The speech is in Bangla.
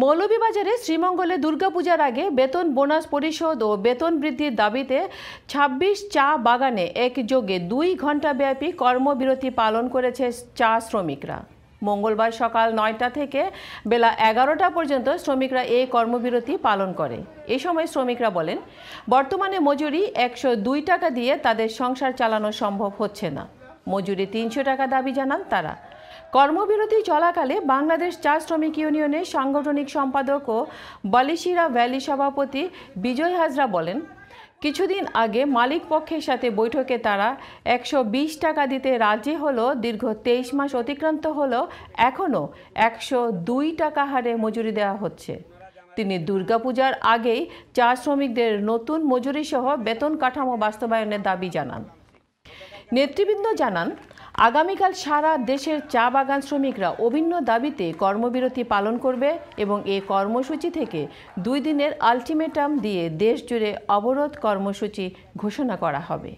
মৌলভীবাজারে শ্রীমঙ্গলে দুর্গাপূজার আগে বেতন বোনাস পরিশোধ ও বেতন বৃদ্ধির দাবিতে ২৬ চা বাগানে একযোগে দুই ঘণ্টাব্যাপী কর্মবিরতি পালন করেছে চা শ্রমিকরা মঙ্গলবার সকাল নয়টা থেকে বেলা এগারোটা পর্যন্ত শ্রমিকরা এই কর্মবিরতি পালন করে এ সময় শ্রমিকরা বলেন বর্তমানে মজুরি একশো টাকা দিয়ে তাদের সংসার চালানো সম্ভব হচ্ছে না মজুরি তিনশো টাকা দাবি জানান তারা কর্মবিরতি চলাকালে বাংলাদেশ চা শ্রমিক ইউনিয়নের সাংগঠনিক সম্পাদক ও বালিশিরা ভ্যালি সভাপতি বিজয় হাজরা বলেন কিছুদিন আগে মালিক পক্ষের সাথে বৈঠকে তারা একশো টাকা দিতে রাজি হলো দীর্ঘ তেইশ মাস অতিক্রান্ত হলো এখনও একশো টাকা হারে মজুরি দেওয়া হচ্ছে তিনি দুর্গাপূজার আগেই চা শ্রমিকদের নতুন মজুরিসহ বেতন কাঠামো বাস্তবায়নের দাবি জানান নেতৃবৃন্দ জানান আগামীকাল সারা দেশের চা বাগান শ্রমিকরা অভিন্ন দাবিতে কর্মবিরতি পালন করবে এবং এ কর্মসূচি থেকে দুই দিনের আলটিমেটাম দিয়ে দেশ জুড়ে অবরোধ কর্মসূচি ঘোষণা করা হবে